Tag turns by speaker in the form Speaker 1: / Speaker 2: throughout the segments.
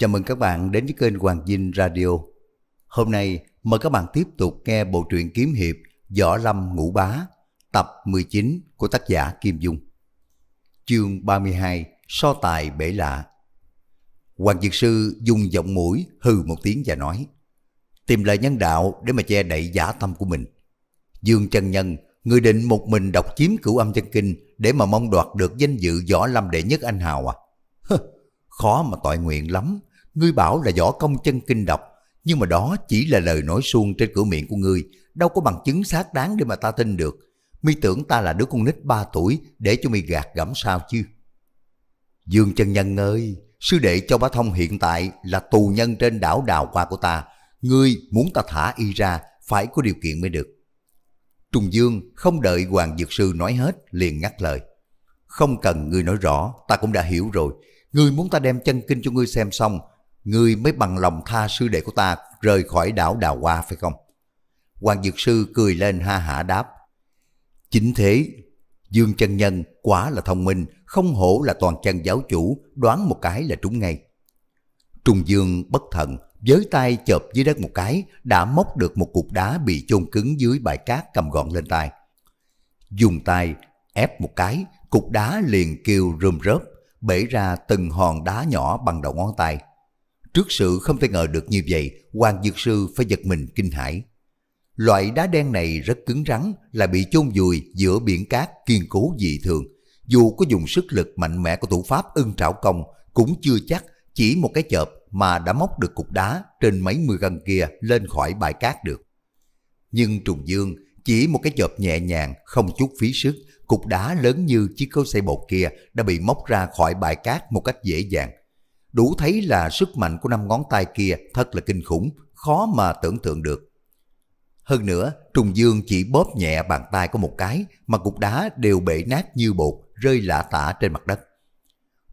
Speaker 1: Chào mừng các bạn đến với kênh Hoàng Dinh Radio. Hôm nay mời các bạn tiếp tục nghe bộ truyện kiếm hiệp Võ Lâm Ngũ Bá, tập 19 của tác giả Kim Dung. Chương 32 So tài bể lạ Hoàng Dược Sư dùng giọng mũi hừ một tiếng và nói Tìm lời nhân đạo để mà che đậy giả tâm của mình. Dương Trần Nhân, người định một mình đọc chiếm cửu âm chân kinh để mà mong đoạt được danh dự Võ Lâm đệ nhất anh hào à? Hơ, khó mà tội nguyện lắm Ngươi bảo là võ công chân kinh độc, nhưng mà đó chỉ là lời nói suông trên cửa miệng của ngươi, đâu có bằng chứng xác đáng để mà ta tin được. Mi tưởng ta là đứa con nít 3 tuổi để cho mi gạt gẫm sao chứ. Dương chân nhân ơi, sư đệ cho bá thông hiện tại là tù nhân trên đảo đào qua của ta. Ngươi muốn ta thả y ra, phải có điều kiện mới được. Trùng Dương không đợi Hoàng Dược Sư nói hết, liền ngắt lời. Không cần ngươi nói rõ, ta cũng đã hiểu rồi. Ngươi muốn ta đem chân kinh cho ngươi xem xong, ngươi mới bằng lòng tha sư đệ của ta rời khỏi đảo Đào Hoa phải không? Hoàng Dược Sư cười lên ha hả đáp. Chính thế, Dương Chân Nhân quả là thông minh, không hổ là toàn chân giáo chủ, đoán một cái là trúng ngay. Trung Dương bất thần, với tay chợp dưới đất một cái, đã móc được một cục đá bị chôn cứng dưới bãi cát cầm gọn lên tay. Dùng tay ép một cái, cục đá liền kêu rơm rớp, bể ra từng hòn đá nhỏ bằng đầu ngón tay, Trước sự không thể ngờ được như vậy, Hoàng Dược Sư phải giật mình kinh hãi. Loại đá đen này rất cứng rắn, là bị chôn vùi giữa biển cát kiên cố dị thường. Dù có dùng sức lực mạnh mẽ của thủ pháp ưng trảo công, cũng chưa chắc chỉ một cái chợp mà đã móc được cục đá trên mấy mươi gần kia lên khỏi bãi cát được. Nhưng Trùng Dương chỉ một cái chợp nhẹ nhàng, không chút phí sức, cục đá lớn như chiếc cối xây bột kia đã bị móc ra khỏi bãi cát một cách dễ dàng đủ thấy là sức mạnh của năm ngón tay kia thật là kinh khủng, khó mà tưởng tượng được. Hơn nữa, Trùng Dương chỉ bóp nhẹ bàn tay của một cái mà cục đá đều bể nát như bột, rơi lạ tả trên mặt đất.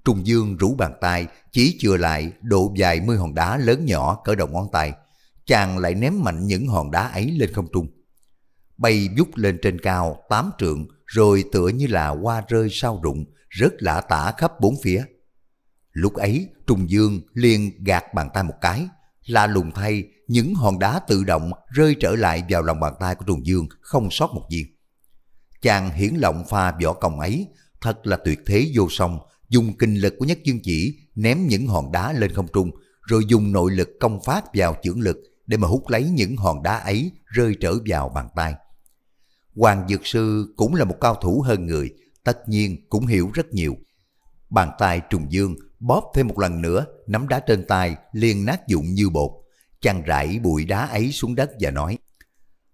Speaker 1: Trùng Dương rủ bàn tay, chỉ chừa lại độ dài mươi hòn đá lớn nhỏ cỡ đầu ngón tay. Chàng lại ném mạnh những hòn đá ấy lên không trung. Bay vút lên trên cao, tám trượng, rồi tựa như là hoa rơi sao rụng, rất lạ tả khắp bốn phía. Lúc ấy, Trùng Dương liền gạt bàn tay một cái. La lùng thay, những hòn đá tự động rơi trở lại vào lòng bàn tay của Trùng Dương, không sót một viên. Chàng hiển lộng pha võ công ấy, thật là tuyệt thế vô song, dùng kinh lực của nhất dương chỉ ném những hòn đá lên không trung, rồi dùng nội lực công phát vào chưởng lực để mà hút lấy những hòn đá ấy rơi trở vào bàn tay. Hoàng Dược Sư cũng là một cao thủ hơn người, tất nhiên cũng hiểu rất nhiều. Bàn tay trùng dương bóp thêm một lần nữa, nắm đá trên tay liền nát dụng như bột. Chàng rải bụi đá ấy xuống đất và nói,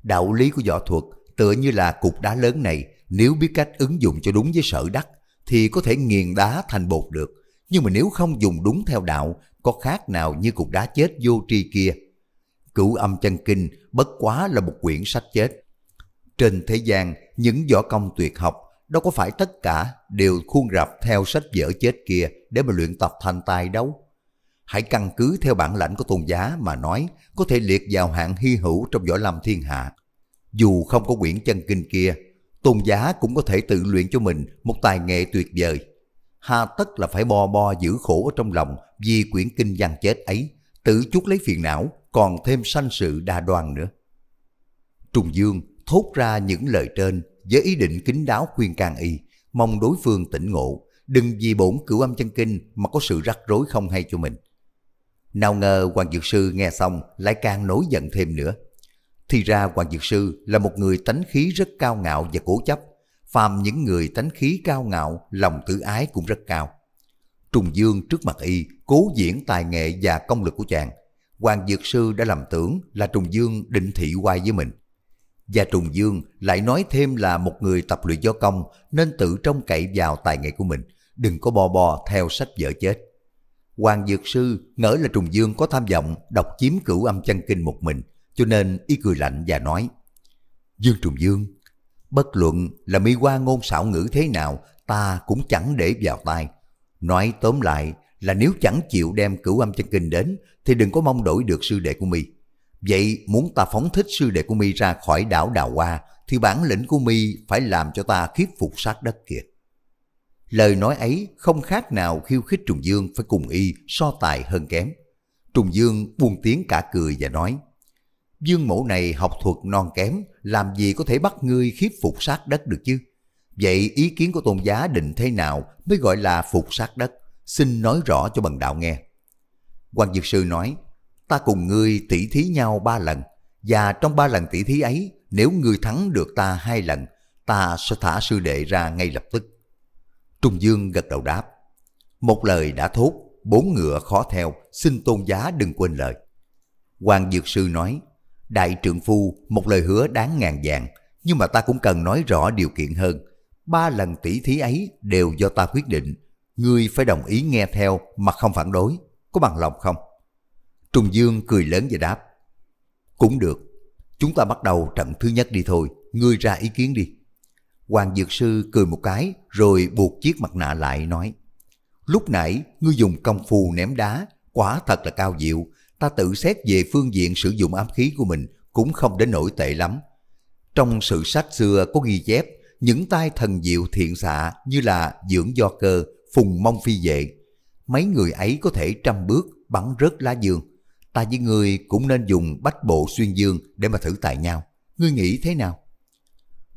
Speaker 1: đạo lý của võ thuật tựa như là cục đá lớn này, nếu biết cách ứng dụng cho đúng với sở đắc, thì có thể nghiền đá thành bột được. Nhưng mà nếu không dùng đúng theo đạo, có khác nào như cục đá chết vô tri kia. Cửu âm chân kinh bất quá là một quyển sách chết. Trên thế gian, những võ công tuyệt học đâu có phải tất cả đều khuôn rập theo sách vở chết kia để mà luyện tập thành tài đâu. Hãy căn cứ theo bản lãnh của tôn giá mà nói có thể liệt vào hạng hy hữu trong võ lâm thiên hạ. Dù không có quyển chân kinh kia, tôn giá cũng có thể tự luyện cho mình một tài nghệ tuyệt vời. Hà tất là phải bo bo giữ khổ ở trong lòng vì quyển kinh văn chết ấy, tự chút lấy phiền não còn thêm sanh sự đa đoan nữa. Trùng Dương thốt ra những lời trên với ý định kính đáo khuyên can y, mong đối phương tỉnh ngộ, đừng vì bổn cửu âm chân kinh mà có sự rắc rối không hay cho mình. Nào ngờ Hoàng Dược Sư nghe xong lại càng nổi giận thêm nữa. Thì ra Hoàng Dược Sư là một người tánh khí rất cao ngạo và cố chấp, phàm những người tánh khí cao ngạo, lòng tự ái cũng rất cao. Trùng Dương trước mặt y cố diễn tài nghệ và công lực của chàng. Hoàng Dược Sư đã làm tưởng là Trùng Dương định thị quay với mình. Và Trùng Dương lại nói thêm là một người tập luyện do công nên tự trông cậy vào tài nghệ của mình đừng có bò bò theo sách vợ chết. Hoàng Dược Sư ngỡ là Trùng Dương có tham vọng đọc chiếm cửu âm chân kinh một mình, cho nên y cười lạnh và nói, Dương Trùng Dương, bất luận là mi qua ngôn xảo ngữ thế nào, ta cũng chẳng để vào tai. Nói tóm lại là nếu chẳng chịu đem cửu âm chân kinh đến, thì đừng có mong đổi được sư đệ của mi. Vậy muốn ta phóng thích sư đệ của mi ra khỏi đảo Đào Hoa, thì bản lĩnh của mi phải làm cho ta khiếp phục sát đất kia. Lời nói ấy không khác nào khiêu khích Trùng Dương phải cùng y so tài hơn kém. Trùng Dương buông tiếng cả cười và nói, Dương mẫu này học thuật non kém, làm gì có thể bắt ngươi khiếp phục sát đất được chứ? Vậy ý kiến của tôn giá định thế nào mới gọi là phục sát đất? Xin nói rõ cho bần đạo nghe. Quan Dược Sư nói, ta cùng ngươi tỉ thí nhau ba lần, và trong ba lần tỉ thí ấy, nếu ngươi thắng được ta hai lần, ta sẽ thả sư đệ ra ngay lập tức. Trung Dương gật đầu đáp. Một lời đã thốt, bốn ngựa khó theo, xin tôn giá đừng quên lời. Hoàng Dược Sư nói, Đại trượng phu một lời hứa đáng ngàn vàng, nhưng mà ta cũng cần nói rõ điều kiện hơn. Ba lần tỷ thí ấy đều do ta quyết định, ngươi phải đồng ý nghe theo mà không phản đối, có bằng lòng không? Trung Dương cười lớn và đáp, cũng được, chúng ta bắt đầu trận thứ nhất đi thôi, ngươi ra ý kiến đi. Hoàng Dược Sư cười một cái rồi buộc chiếc mặt nạ lại nói Lúc nãy ngươi dùng công phu ném đá, quả thật là cao diệu, ta tự xét về phương diện sử dụng ám khí của mình cũng không đến nổi tệ lắm. Trong sự sách xưa có ghi chép, những tai thần diệu thiện xạ như là dưỡng do cơ, phùng mong phi vệ. Mấy người ấy có thể trăm bước bắn rớt lá dương. Ta với ngươi cũng nên dùng bách bộ xuyên dương để mà thử tài nhau. Ngươi nghĩ thế nào?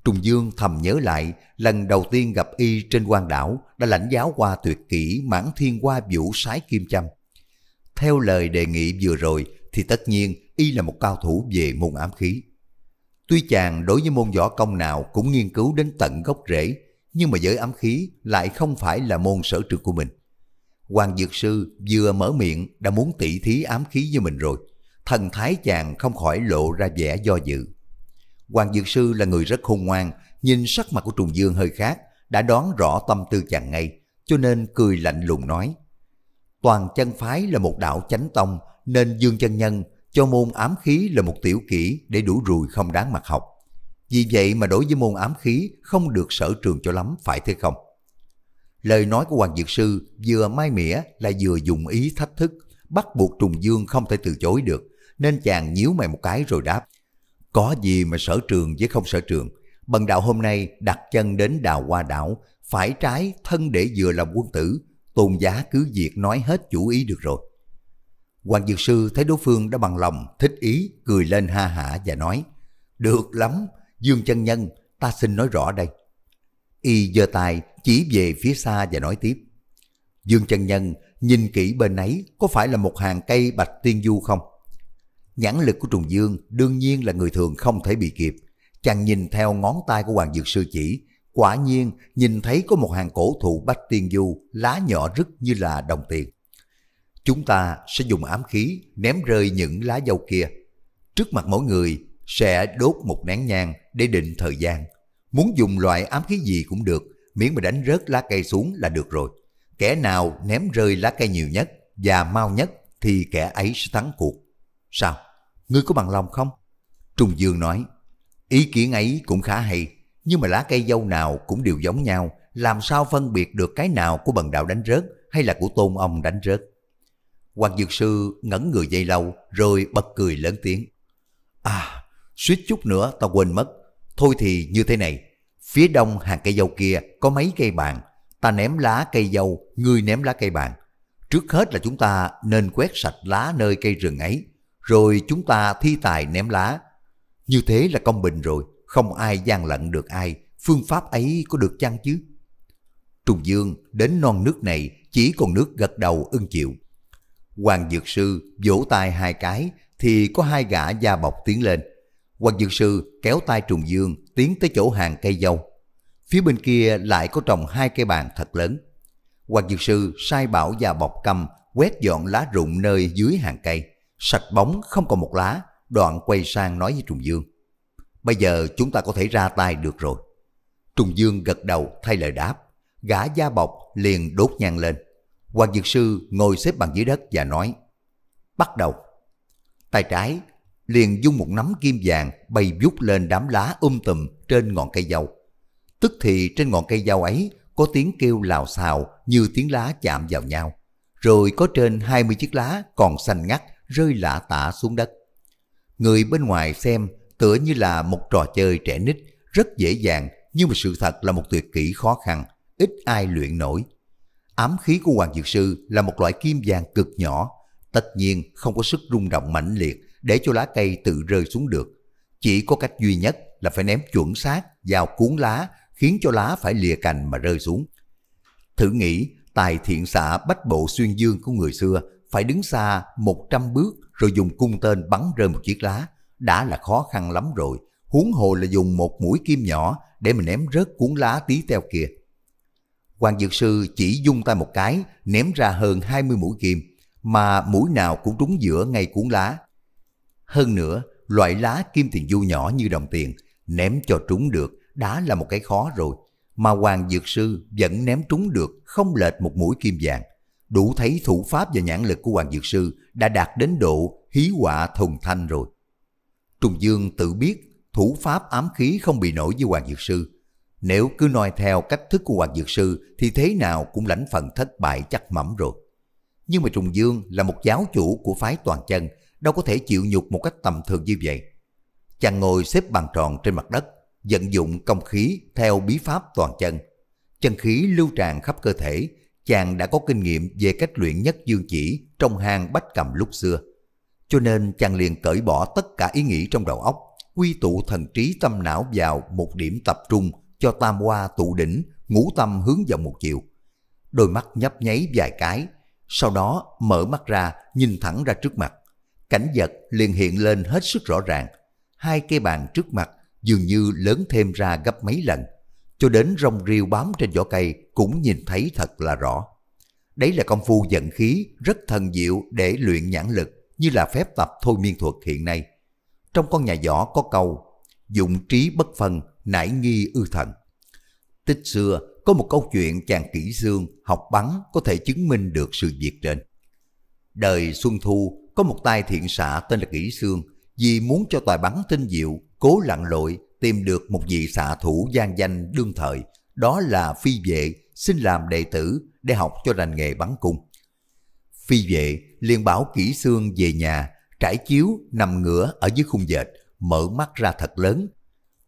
Speaker 1: Trùng Dương thầm nhớ lại lần đầu tiên gặp y trên quan đảo đã lãnh giáo qua tuyệt kỹ mãn thiên qua vũ sái kim châm. Theo lời đề nghị vừa rồi thì tất nhiên y là một cao thủ về môn ám khí. Tuy chàng đối với môn võ công nào cũng nghiên cứu đến tận gốc rễ, nhưng mà giới ám khí lại không phải là môn sở trường của mình. Hoàng Dược Sư vừa mở miệng đã muốn tỉ thí ám khí với mình rồi, thần thái chàng không khỏi lộ ra vẻ do dự. Hoàng Dược Sư là người rất khôn ngoan, nhìn sắc mặt của Trùng Dương hơi khác, đã đoán rõ tâm tư chàng ngay, cho nên cười lạnh lùng nói. Toàn chân phái là một đạo chánh tông, nên Dương chân nhân cho môn ám khí là một tiểu kỹ để đủ rùi không đáng mặt học. Vì vậy mà đối với môn ám khí không được sở trường cho lắm, phải thế không? Lời nói của Hoàng Dược Sư vừa mai mỉa là vừa dùng ý thách thức, bắt buộc Trùng Dương không thể từ chối được, nên chàng nhíu mày một cái rồi đáp. Có gì mà sở trường với không sở trường. Bần đạo hôm nay đặt chân đến đào hoa đảo, phải trái thân để vừa làm quân tử, tôn giá cứ việc nói hết chủ ý được rồi. Hoàng Dược Sư thấy đối phương đã bằng lòng, thích ý, cười lên ha hả và nói, Được lắm, Dương chân Nhân, ta xin nói rõ đây. Y giơ tay chỉ về phía xa và nói tiếp, Dương chân Nhân nhìn kỹ bên ấy có phải là một hàng cây bạch tiên du không? Nhãn lực của Trùng Dương đương nhiên là người thường không thể bị kịp. Chàng nhìn theo ngón tay của Hoàng Dược Sư chỉ, quả nhiên nhìn thấy có một hàng cổ thụ bách tiên du lá nhỏ rất như là đồng tiền. Chúng ta sẽ dùng ám khí ném rơi những lá dâu kia. Trước mặt mỗi người sẽ đốt một nén nhang để định thời gian. Muốn dùng loại ám khí gì cũng được, miễn mà đánh rớt lá cây xuống là được rồi. Kẻ nào ném rơi lá cây nhiều nhất và mau nhất thì kẻ ấy sẽ thắng cuộc. Sao? Ngươi có bằng lòng không? Trùng Dương nói, ý kiến ấy cũng khá hay, nhưng mà lá cây dâu nào cũng đều giống nhau, làm sao phân biệt được cái nào của bần đạo đánh rớt hay là của tôn ông đánh rớt. Hoàng Dược Sư ngẩn người dây lâu rồi bật cười lớn tiếng. À, suýt chút nữa tao quên mất. Thôi thì như thế này, phía đông hàng cây dâu kia có mấy cây bàn, ta ném lá cây dâu, ngươi ném lá cây bàn. Trước hết là chúng ta nên quét sạch lá nơi cây rừng ấy, rồi chúng ta thi tài ném lá. Như thế là công bình rồi, không ai gian lận được ai, phương pháp ấy có được chăng chứ? Trùng Dương đến non nước này chỉ còn nước gật đầu ưng chịu. Hoàng Dược Sư vỗ tay hai cái thì có hai gã da bọc tiến lên. Hoàng Dược Sư kéo tay Trùng Dương tiến tới chỗ hàng cây dâu. Phía bên kia lại có trồng hai cây bàn thật lớn. Hoàng Dược Sư sai bảo già bọc cầm quét dọn lá rụng nơi dưới hàng cây sạch bóng không còn một lá, đoạn quay sang nói với Trùng Dương. Bây giờ chúng ta có thể ra tay được rồi. Trùng Dương gật đầu thay lời đáp, gã da bọc liền đốt nhang lên. Hoàng Dược Sư ngồi xếp bằng dưới đất và nói, bắt đầu. Tay trái liền dung một nắm kim vàng bay vút lên đám lá um tùm trên ngọn cây dâu. Tức thì trên ngọn cây dâu ấy có tiếng kêu lào xào như tiếng lá chạm vào nhau. Rồi có trên 20 chiếc lá còn xanh ngắt rơi lạ tả xuống đất. Người bên ngoài xem tựa như là một trò chơi trẻ nít rất dễ dàng nhưng mà sự thật là một tuyệt kỹ khó khăn, ít ai luyện nổi. Ám khí của Hoàng Dược Sư là một loại kim vàng cực nhỏ, tất nhiên không có sức rung động mãnh liệt để cho lá cây tự rơi xuống được. Chỉ có cách duy nhất là phải ném chuẩn xác vào cuốn lá khiến cho lá phải lìa cành mà rơi xuống. Thử nghĩ, tài thiện xạ bách bộ xuyên dương của người xưa phải đứng xa 100 bước rồi dùng cung tên bắn rơi một chiếc lá, đã là khó khăn lắm rồi, huống hồ là dùng một mũi kim nhỏ để mình ném rớt cuốn lá tí teo kia. Hoàng Dược Sư chỉ dung tay một cái, ném ra hơn 20 mũi kim, mà mũi nào cũng trúng giữa ngay cuốn lá. Hơn nữa, loại lá kim tiền du nhỏ như đồng tiền, ném cho trúng được đã là một cái khó rồi, mà Hoàng Dược Sư vẫn ném trúng được không lệch một mũi kim vàng đủ thấy thủ pháp và nhãn lực của Hoàng Dược Sư đã đạt đến độ hí họa thùng thanh rồi. Trung Dương tự biết thủ pháp ám khí không bị nổi với Hoàng Dược Sư. Nếu cứ noi theo cách thức của Hoàng Dược Sư thì thế nào cũng lãnh phần thất bại chắc mẩm rồi. Nhưng mà Trung Dương là một giáo chủ của phái toàn chân, đâu có thể chịu nhục một cách tầm thường như vậy. Chàng ngồi xếp bàn tròn trên mặt đất, vận dụng công khí theo bí pháp toàn chân. Chân khí lưu tràn khắp cơ thể, chàng đã có kinh nghiệm về cách luyện nhất dương chỉ trong hang bách cầm lúc xưa. Cho nên chàng liền cởi bỏ tất cả ý nghĩ trong đầu óc, quy tụ thần trí tâm não vào một điểm tập trung cho tam hoa tụ đỉnh, ngũ tâm hướng vào một chiều. Đôi mắt nhấp nháy vài cái, sau đó mở mắt ra nhìn thẳng ra trước mặt. Cảnh vật liền hiện lên hết sức rõ ràng. Hai cây bàn trước mặt dường như lớn thêm ra gấp mấy lần cho đến rong rêu bám trên vỏ cây cũng nhìn thấy thật là rõ. Đấy là công phu dẫn khí rất thần diệu để luyện nhãn lực như là phép tập thôi miên thuật hiện nay. Trong con nhà võ có câu, dụng trí bất phân, nải nghi ư thần. Tích xưa, có một câu chuyện chàng kỹ xương học bắn có thể chứng minh được sự việc trên. Đời Xuân Thu, có một tay thiện xạ tên là Kỹ sương vì muốn cho tài bắn tinh diệu, cố lặn lội tìm được một vị xạ thủ gian danh đương thời, đó là phi vệ, xin làm đệ tử để học cho rành nghề bắn cung. Phi vệ liền bảo kỹ xương về nhà, trải chiếu nằm ngửa ở dưới khung dệt, mở mắt ra thật lớn.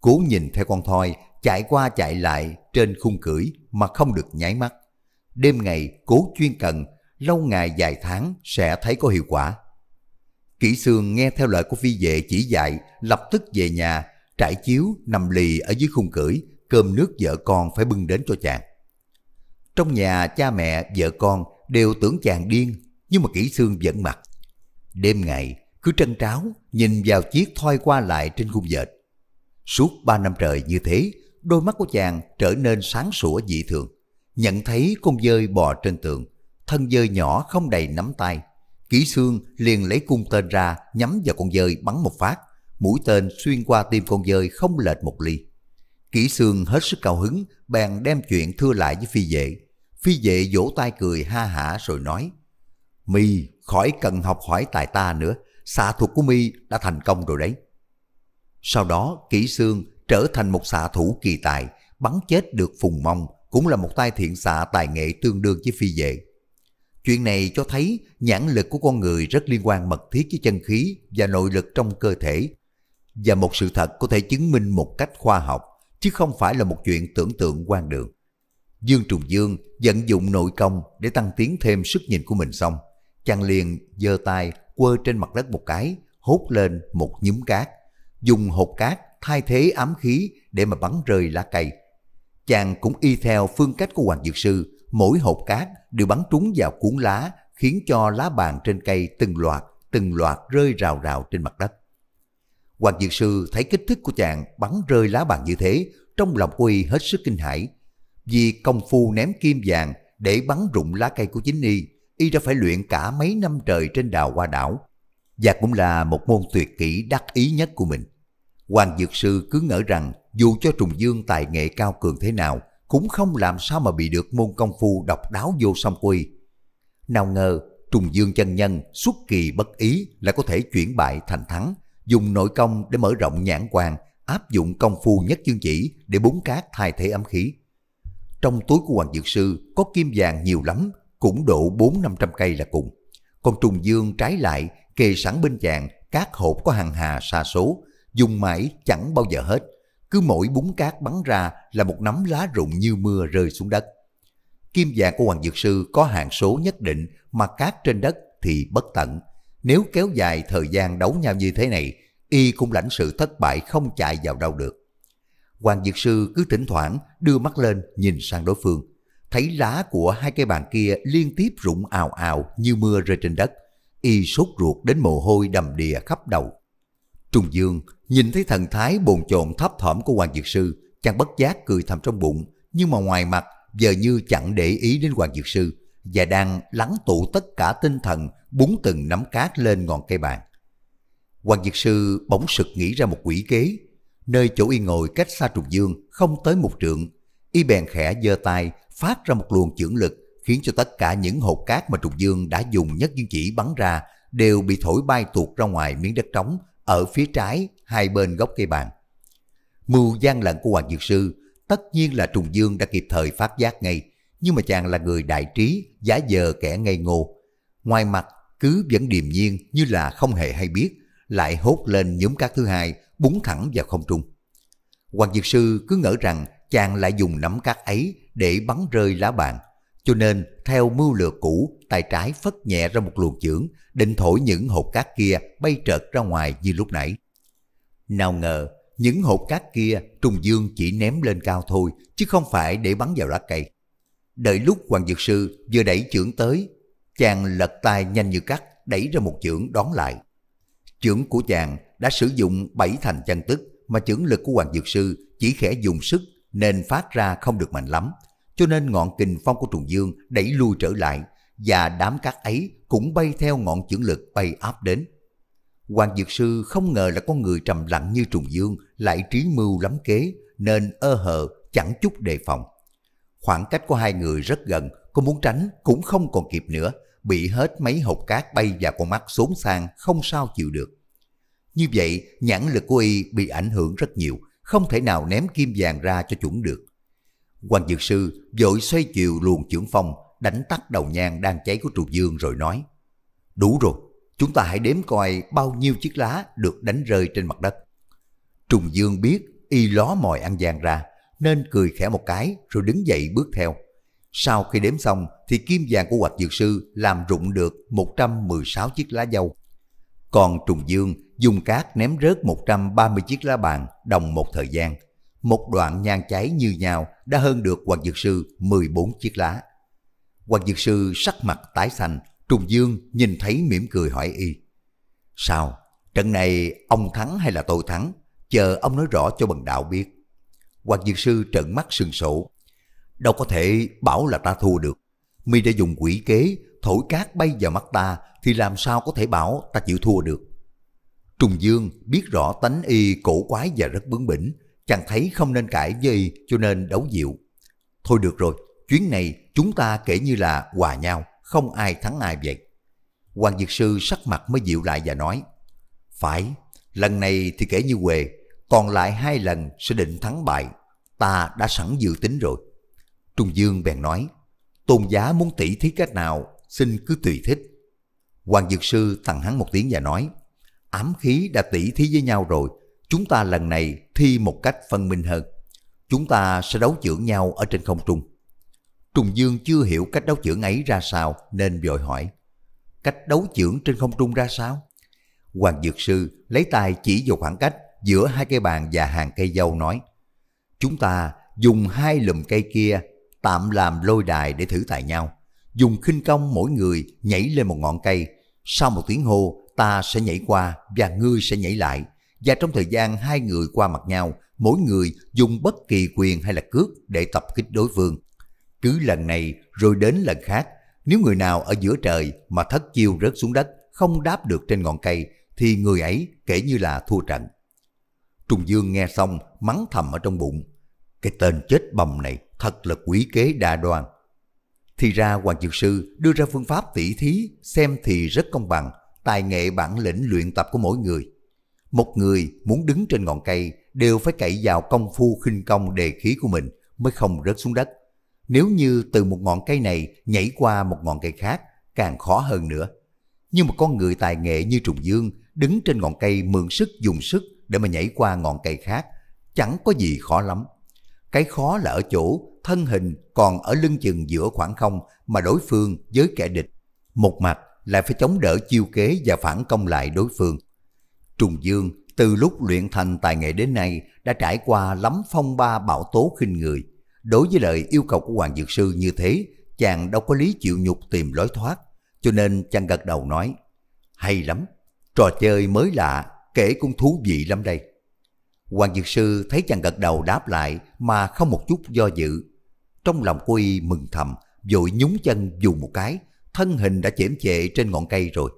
Speaker 1: Cố nhìn theo con thoi, chạy qua chạy lại trên khung cưỡi mà không được nháy mắt. Đêm ngày cố chuyên cần, lâu ngày dài tháng sẽ thấy có hiệu quả. Kỹ sương nghe theo lời của phi vệ chỉ dạy, lập tức về nhà trải chiếu nằm lì ở dưới khung cửi, cơm nước vợ con phải bưng đến cho chàng. Trong nhà cha mẹ, vợ con đều tưởng chàng điên, nhưng mà kỹ xương vẫn mặt. Đêm ngày, cứ trân tráo, nhìn vào chiếc thoi qua lại trên khung dệt. Suốt ba năm trời như thế, đôi mắt của chàng trở nên sáng sủa dị thường. Nhận thấy con dơi bò trên tường, thân dơi nhỏ không đầy nắm tay. Kỹ xương liền lấy cung tên ra nhắm vào con dơi bắn một phát mũi tên xuyên qua tim con dơi không lệch một ly. Kỹ Sương hết sức cao hứng, bèn đem chuyện thưa lại với phi vệ. Phi vệ vỗ tay cười ha hả rồi nói, Mi khỏi cần học hỏi tài ta nữa, xạ thuật của Mi đã thành công rồi đấy. Sau đó, kỹ Sương trở thành một xạ thủ kỳ tài, bắn chết được Phùng Mong, cũng là một tay thiện xạ tài nghệ tương đương với phi vệ. Chuyện này cho thấy nhãn lực của con người rất liên quan mật thiết với chân khí và nội lực trong cơ thể và một sự thật có thể chứng minh một cách khoa học, chứ không phải là một chuyện tưởng tượng quan đường. Dương Trùng Dương vận dụng nội công để tăng tiến thêm sức nhìn của mình xong, chàng liền giơ tay quơ trên mặt đất một cái, hút lên một nhúm cát, dùng hột cát thay thế ám khí để mà bắn rơi lá cây. Chàng cũng y theo phương cách của Hoàng Dược Sư, mỗi hộp cát đều bắn trúng vào cuốn lá khiến cho lá bàn trên cây từng loạt, từng loạt rơi rào rào trên mặt đất. Hoàng Dược Sư thấy kích thước của chàng bắn rơi lá bàn như thế, trong lòng của hết sức kinh hãi. Vì công phu ném kim vàng để bắn rụng lá cây của chính y, y đã phải luyện cả mấy năm trời trên đào hoa đảo. Và cũng là một môn tuyệt kỹ đắc ý nhất của mình. Hoàng Dược Sư cứ ngỡ rằng dù cho Trùng Dương tài nghệ cao cường thế nào, cũng không làm sao mà bị được môn công phu độc đáo vô song của Nào ngờ, Trùng Dương chân nhân xuất kỳ bất ý lại có thể chuyển bại thành thắng, dùng nội công để mở rộng nhãn quan, áp dụng công phu nhất chương chỉ để búng cát thay thế âm khí. Trong túi của Hoàng Dược Sư có kim vàng nhiều lắm, cũng độ 4-500 cây là cùng. Còn trùng dương trái lại, kề sẵn bên chàng, các hộp có hàng hà xa số, dùng mãi chẳng bao giờ hết. Cứ mỗi búng cát bắn ra là một nắm lá rụng như mưa rơi xuống đất. Kim vàng của Hoàng Dược Sư có hàng số nhất định mà cát trên đất thì bất tận, nếu kéo dài thời gian đấu nhau như thế này, y cũng lãnh sự thất bại không chạy vào đâu được. Hoàng diệt Sư cứ thỉnh thoảng đưa mắt lên nhìn sang đối phương, thấy lá của hai cây bàn kia liên tiếp rụng ào ào như mưa rơi trên đất. Y sốt ruột đến mồ hôi đầm đìa khắp đầu. Trung Dương nhìn thấy thần thái bồn chồn thấp thỏm của Hoàng diệt Sư, chàng bất giác cười thầm trong bụng, nhưng mà ngoài mặt giờ như chẳng để ý đến Hoàng diệt Sư và đang lắng tụ tất cả tinh thần búng từng nắm cát lên ngọn cây bàn. Hoàng Diệt Sư bỗng sực nghĩ ra một quỷ kế, nơi chỗ y ngồi cách xa trùng dương không tới một trượng, y bèn khẽ giơ tay phát ra một luồng chưởng lực khiến cho tất cả những hộp cát mà trùng dương đã dùng nhất dương chỉ bắn ra đều bị thổi bay tuột ra ngoài miếng đất trống ở phía trái hai bên gốc cây bàn. Mưu gian lận của Hoàng Dược Sư tất nhiên là Trùng Dương đã kịp thời phát giác ngay, nhưng mà chàng là người đại trí, giả giờ kẻ ngây ngô. Ngoài mặt cứ vẫn điềm nhiên như là không hề hay biết, lại hốt lên nhóm cát thứ hai, búng thẳng vào không trung. Hoàng Dược Sư cứ ngỡ rằng chàng lại dùng nắm cát ấy để bắn rơi lá bàn, cho nên theo mưu lược cũ, tay trái phất nhẹ ra một luồng chưởng, định thổi những hộp cát kia bay trợt ra ngoài như lúc nãy. Nào ngờ, những hộp cát kia Trùng Dương chỉ ném lên cao thôi, chứ không phải để bắn vào lá cây. Đợi lúc Hoàng Dược Sư vừa đẩy chưởng tới Chàng lật tay nhanh như cắt, đẩy ra một chưởng đón lại. Chưởng của chàng đã sử dụng bảy thành chân tức, mà chưởng lực của Hoàng Dược Sư chỉ khẽ dùng sức nên phát ra không được mạnh lắm. Cho nên ngọn kình phong của Trùng Dương đẩy lui trở lại và đám cát ấy cũng bay theo ngọn chưởng lực bay áp đến. Hoàng Dược Sư không ngờ là con người trầm lặng như Trùng Dương lại trí mưu lắm kế nên ơ hờ chẳng chút đề phòng. Khoảng cách của hai người rất gần, cô muốn tránh cũng không còn kịp nữa bị hết mấy hộp cát bay vào con mắt xốn sang không sao chịu được. Như vậy, nhãn lực của y bị ảnh hưởng rất nhiều, không thể nào ném kim vàng ra cho chuẩn được. Hoàng Dược Sư vội xoay chiều luồng trưởng phong, đánh tắt đầu nhang đang cháy của Trù Dương rồi nói, Đủ rồi, chúng ta hãy đếm coi bao nhiêu chiếc lá được đánh rơi trên mặt đất. Trùng Dương biết y ló mòi ăn vàng ra, nên cười khẽ một cái rồi đứng dậy bước theo. Sau khi đếm xong thì kim vàng của Hoạch Dược Sư làm rụng được 116 chiếc lá dâu. Còn Trùng Dương dùng cát ném rớt 130 chiếc lá bàn đồng một thời gian. Một đoạn nhang cháy như nhau đã hơn được Hoạch Dược Sư 14 chiếc lá. Hoạch Dược Sư sắc mặt tái xanh, Trùng Dương nhìn thấy mỉm cười hỏi y. Sao? Trận này ông thắng hay là tôi thắng? Chờ ông nói rõ cho bần đạo biết. Hoàng Dược Sư trợn mắt sừng sổ, Đâu có thể bảo là ta thua được. Mi đã dùng quỷ kế, thổi cát bay vào mắt ta thì làm sao có thể bảo ta chịu thua được. Trùng Dương biết rõ tánh y cổ quái và rất bướng bỉnh, chàng thấy không nên cãi gì, cho nên đấu dịu. Thôi được rồi, chuyến này chúng ta kể như là hòa nhau, không ai thắng ai vậy. Hoàng Diệt Sư sắc mặt mới dịu lại và nói, Phải, lần này thì kể như quề, còn lại hai lần sẽ định thắng bại, ta đã sẵn dự tính rồi. Trung Dương bèn nói, tôn giá muốn tỷ thí cách nào, xin cứ tùy thích. Hoàng Dược Sư tặng hắn một tiếng và nói, ám khí đã tỷ thí với nhau rồi, chúng ta lần này thi một cách phân minh hơn. Chúng ta sẽ đấu trưởng nhau ở trên không trung. Trùng Dương chưa hiểu cách đấu trưởng ấy ra sao nên vội hỏi, cách đấu trưởng trên không trung ra sao? Hoàng Dược Sư lấy tay chỉ vào khoảng cách giữa hai cây bàn và hàng cây dâu nói, chúng ta dùng hai lùm cây kia tạm làm lôi đài để thử tài nhau. Dùng khinh công mỗi người nhảy lên một ngọn cây. Sau một tiếng hô, ta sẽ nhảy qua và ngươi sẽ nhảy lại. Và trong thời gian hai người qua mặt nhau, mỗi người dùng bất kỳ quyền hay là cước để tập kích đối phương. Cứ lần này rồi đến lần khác, nếu người nào ở giữa trời mà thất chiêu rớt xuống đất, không đáp được trên ngọn cây, thì người ấy kể như là thua trận. Trùng Dương nghe xong, mắng thầm ở trong bụng. Cái tên chết bầm này, thật là quỷ kế đa đoan. Thì ra Hoàng Dược Sư đưa ra phương pháp tỉ thí xem thì rất công bằng, tài nghệ bản lĩnh luyện tập của mỗi người. Một người muốn đứng trên ngọn cây đều phải cậy vào công phu khinh công đề khí của mình mới không rớt xuống đất. Nếu như từ một ngọn cây này nhảy qua một ngọn cây khác càng khó hơn nữa. Nhưng một con người tài nghệ như Trùng Dương đứng trên ngọn cây mượn sức dùng sức để mà nhảy qua ngọn cây khác chẳng có gì khó lắm. Cái khó là ở chỗ thân hình còn ở lưng chừng giữa khoảng không mà đối phương với kẻ địch. Một mặt lại phải chống đỡ chiêu kế và phản công lại đối phương. Trùng Dương từ lúc luyện thành tài nghệ đến nay đã trải qua lắm phong ba bão tố khinh người. Đối với lời yêu cầu của Hoàng Dược Sư như thế, chàng đâu có lý chịu nhục tìm lối thoát, cho nên chàng gật đầu nói, hay lắm, trò chơi mới lạ, kể cũng thú vị lắm đây. Hoàng Dược Sư thấy chàng gật đầu đáp lại mà không một chút do dự. Trong lòng cô y mừng thầm, vội nhúng chân dù một cái, thân hình đã chễm chệ trên ngọn cây rồi.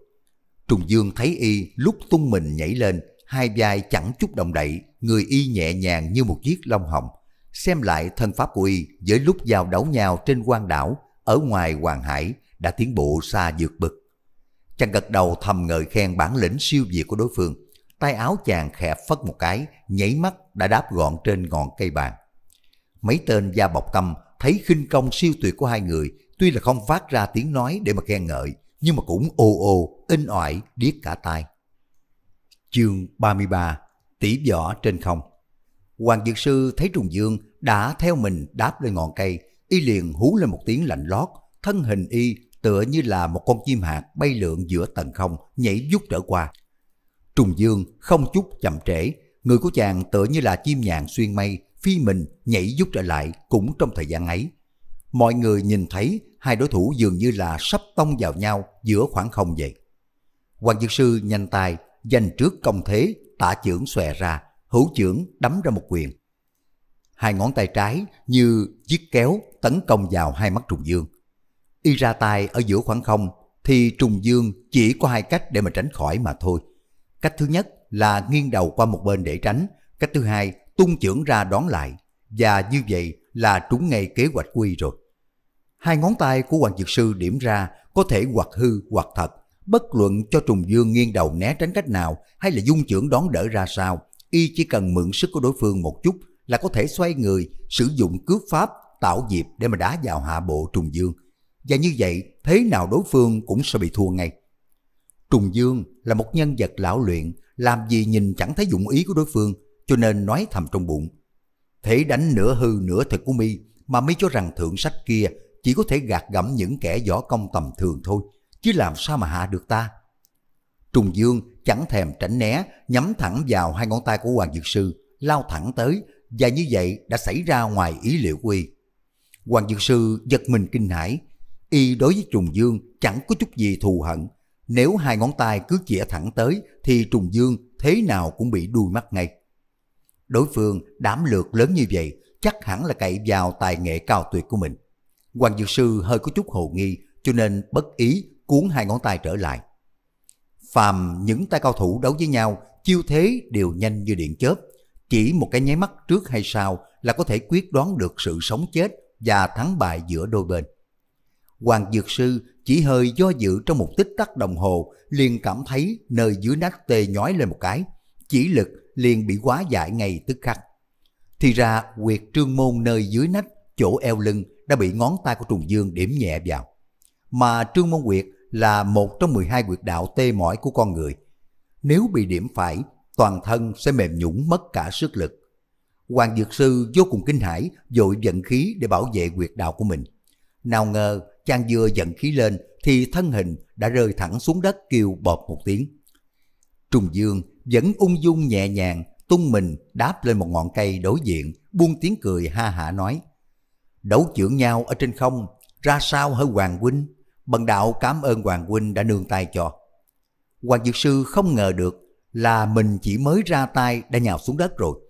Speaker 1: Trùng Dương thấy y lúc tung mình nhảy lên, hai vai chẳng chút động đậy, người y nhẹ nhàng như một chiếc lông hồng. Xem lại thân pháp của y với lúc giao đấu nhau trên quan đảo ở ngoài Hoàng Hải đã tiến bộ xa dược bực. Chàng gật đầu thầm ngợi khen bản lĩnh siêu việt của đối phương tay áo chàng khẽ phất một cái, nhảy mắt đã đáp gọn trên ngọn cây bàn. Mấy tên da bọc tâm thấy khinh công siêu tuyệt của hai người, tuy là không phát ra tiếng nói để mà khen ngợi, nhưng mà cũng ô ô, in ỏi điếc cả tai. Chương 33 Tỉ võ trên không Hoàng Dược Sư thấy Trùng Dương đã theo mình đáp lên ngọn cây, y liền hú lên một tiếng lạnh lót, thân hình y tựa như là một con chim hạt bay lượn giữa tầng không, nhảy vút trở qua, Trùng Dương không chút chậm trễ, người của chàng tựa như là chim nhạn xuyên mây, phi mình nhảy giúp trở lại cũng trong thời gian ấy. Mọi người nhìn thấy hai đối thủ dường như là sắp tông vào nhau giữa khoảng không vậy. Hoàng Dược Sư nhanh tay, giành trước công thế, tả chưởng xòe ra, hữu chưởng đấm ra một quyền. Hai ngón tay trái như chiếc kéo tấn công vào hai mắt Trùng Dương. Y ra tay ở giữa khoảng không thì Trùng Dương chỉ có hai cách để mà tránh khỏi mà thôi. Cách thứ nhất là nghiêng đầu qua một bên để tránh, cách thứ hai tung trưởng ra đón lại, và như vậy là trúng ngay kế hoạch quy rồi. Hai ngón tay của Hoàng Dược Sư điểm ra có thể hoặc hư hoặc thật, bất luận cho Trùng Dương nghiêng đầu né tránh cách nào hay là dung trưởng đón đỡ ra sao, y chỉ cần mượn sức của đối phương một chút là có thể xoay người, sử dụng cướp pháp, tạo dịp để mà đá vào hạ bộ Trùng Dương. Và như vậy, thế nào đối phương cũng sẽ bị thua ngay. Trùng Dương là một nhân vật lão luyện, làm gì nhìn chẳng thấy dụng ý của đối phương, cho nên nói thầm trong bụng. Thế đánh nửa hư nửa thật của mi mà mi cho rằng thượng sách kia chỉ có thể gạt gẫm những kẻ võ công tầm thường thôi, chứ làm sao mà hạ được ta. Trùng Dương chẳng thèm tránh né, nhắm thẳng vào hai ngón tay của Hoàng Dược Sư, lao thẳng tới, và như vậy đã xảy ra ngoài ý liệu của y. Hoàng Dược Sư giật mình kinh hãi, y đối với Trùng Dương chẳng có chút gì thù hận, nếu hai ngón tay cứ chĩa thẳng tới thì trùng dương thế nào cũng bị đuôi mắt ngay. Đối phương đảm lược lớn như vậy chắc hẳn là cậy vào tài nghệ cao tuyệt của mình. Hoàng Dược Sư hơi có chút hồ nghi cho nên bất ý cuốn hai ngón tay trở lại. Phàm những tay cao thủ đấu với nhau chiêu thế đều nhanh như điện chớp. Chỉ một cái nháy mắt trước hay sau là có thể quyết đoán được sự sống chết và thắng bại giữa đôi bên. Hoàng Dược Sư chỉ hơi do dự trong một tích tắc đồng hồ, liền cảm thấy nơi dưới nách tê nhói lên một cái, chỉ lực liền bị quá giải ngay tức khắc. Thì ra quyệt trương môn nơi dưới nách, chỗ eo lưng đã bị ngón tay của trùng dương điểm nhẹ vào. Mà trương môn quyệt là một trong 12 quyệt đạo tê mỏi của con người. Nếu bị điểm phải, toàn thân sẽ mềm nhũn mất cả sức lực. Hoàng Dược Sư vô cùng kinh hãi, dội vận khí để bảo vệ quyệt đạo của mình. Nào ngờ chàng vừa giận khí lên thì thân hình đã rơi thẳng xuống đất kêu bọt một tiếng. Trùng Dương vẫn ung dung nhẹ nhàng tung mình đáp lên một ngọn cây đối diện, buông tiếng cười ha hả nói. Đấu chưởng nhau ở trên không, ra sao hơi Hoàng Huynh? Bần đạo cảm ơn Hoàng Huynh đã nương tay cho. Hoàng Dược Sư không ngờ được là mình chỉ mới ra tay đã nhào xuống đất rồi.